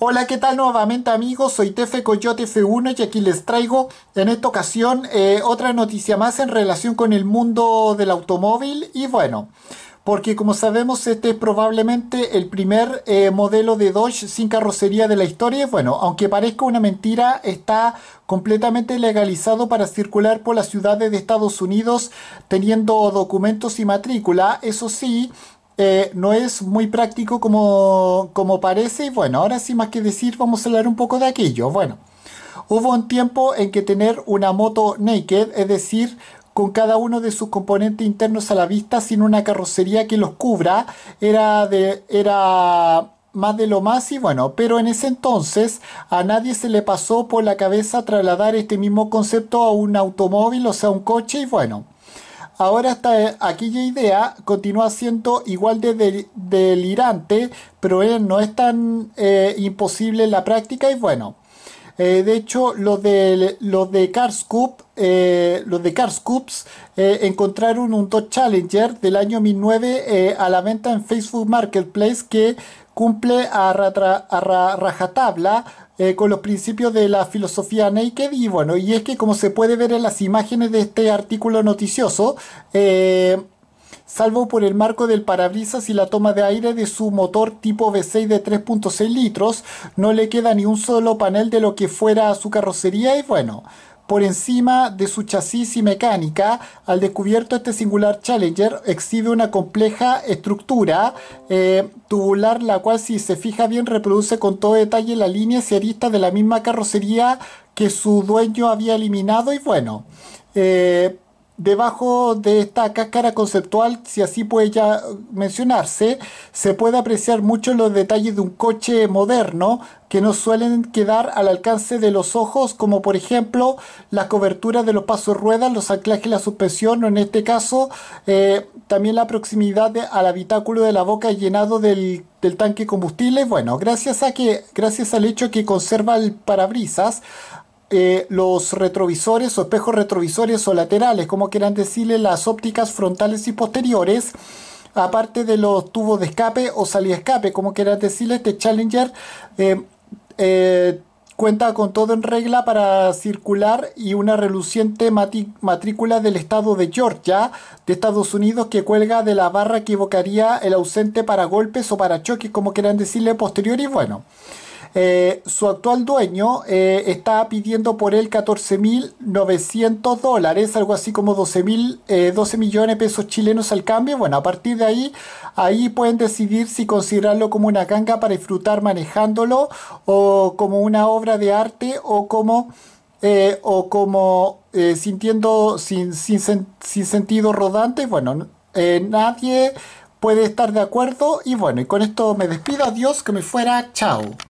Hola, ¿qué tal nuevamente amigos? Soy Tefe Coyote F1 y aquí les traigo en esta ocasión eh, otra noticia más en relación con el mundo del automóvil y bueno, porque como sabemos este es probablemente el primer eh, modelo de Dodge sin carrocería de la historia. Bueno, aunque parezca una mentira, está completamente legalizado para circular por las ciudades de Estados Unidos teniendo documentos y matrícula. Eso sí, eh, no es muy práctico como, como parece. Y bueno, ahora sí más que decir, vamos a hablar un poco de aquello. Bueno, hubo un tiempo en que tener una moto naked, es decir, con cada uno de sus componentes internos a la vista, sin una carrocería que los cubra, era de. era más de lo más y bueno, pero en ese entonces a nadie se le pasó por la cabeza trasladar este mismo concepto a un automóvil, o sea, un coche y bueno. Ahora esta eh, aquella idea continúa siendo igual de, delirante, pero no es tan eh, imposible en la práctica y bueno. Eh, de hecho, los de, los de de Carscoops, encontraron un Dodge Challenger del año 2009 a la venta en Facebook Marketplace que cumple a, rajatabla eh, con los principios de la filosofía naked y bueno, y es que como se puede ver en las imágenes de este artículo noticioso, eh, salvo por el marco del parabrisas y la toma de aire de su motor tipo V6 de 3.6 litros, no le queda ni un solo panel de lo que fuera su carrocería y bueno, por encima de su chasis y mecánica. Al descubierto este singular Challenger exhibe una compleja estructura eh, tubular la cual si se fija bien reproduce con todo detalle la línea y arista de la misma carrocería que su dueño había eliminado y bueno. Eh, Debajo de esta cáscara conceptual, si así puede ya mencionarse, se puede apreciar mucho los detalles de un coche moderno que no suelen quedar al alcance de los ojos, como por ejemplo la cobertura de los pasos ruedas, los anclajes, la suspensión, o en este caso eh, también la proximidad al habitáculo de la boca llenado del, del tanque combustible. Bueno, gracias a que, gracias al hecho que conserva el parabrisas, eh, los retrovisores o espejos retrovisores o laterales, como quieran decirle, las ópticas frontales y posteriores, aparte de los tubos de escape o salida escape, como quieran decirle, este Challenger eh, eh, cuenta con todo en regla para circular y una reluciente matrícula del estado de Georgia de Estados Unidos que cuelga de la barra que evocaría el ausente para golpes o para choques, como quieran decirle posterior y bueno. Eh, su actual dueño eh, está pidiendo por él 14.900 dólares, algo así como 12, eh, millones de pesos chilenos al cambio. Bueno, a partir de ahí, ahí pueden decidir si considerarlo como una ganga para disfrutar manejándolo o como una obra de arte o como... o como sintiendo sin, sin, sentido rodante, bueno, nadie puede estar de acuerdo y bueno, y con esto me despido, adiós, que me fuera, chao.